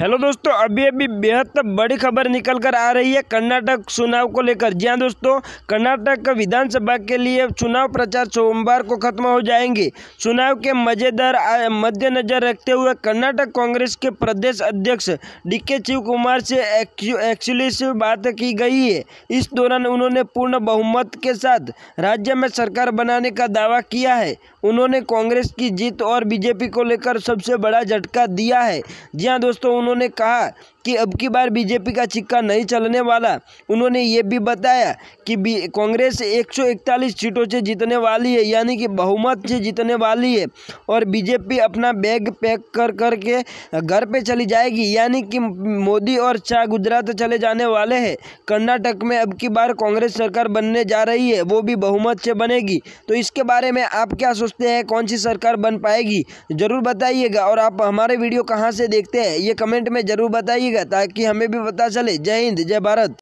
hello दोस्तों अभी अभी बेहद बड़ी खबर निकल कर आ रही है कर्नाटक चुनाव को लेकर जी हाँ दोस्तों कर्नाटक विधानसभा के लिए चुनाव प्रचार सोमवार को खत्म हो जाएंगे चुनाव के मजेदार मद्देनजर रखते हुए कर्नाटक कांग्रेस के प्रदेश अध्यक्ष डी के शिव कुमार से एक्चुअली से बात की गई है इस दौरान उन्होंने पूर्ण बहुमत के साथ राज्य में सरकार बनाने का दावा किया है उन्होंने कांग्रेस की जीत और बीजेपी को लेकर सबसे बड़ा झटका दिया है जी हाँ दोस्तों उन्होंने कहा कि अब की बार बीजेपी का छिक्का नहीं चलने वाला उन्होंने ये भी बताया कि कांग्रेस 141 सीटों से जीतने वाली है यानी कि बहुमत से जीतने वाली है और बीजेपी अपना बैग पैक कर कर के घर पे चली जाएगी यानी कि मोदी और शाह गुजरात चले जाने वाले हैं कर्नाटक में अब की बार कांग्रेस सरकार बनने जा रही है वो भी बहुमत से बनेगी तो इसके बारे में आप क्या सोचते हैं कौन सी सरकार बन पाएगी ज़रूर बताइएगा और आप हमारे वीडियो कहाँ से देखते हैं ये कमेंट में ज़रूर बताइएगा ताकि हमें भी पता चले जय हिंद जय भारत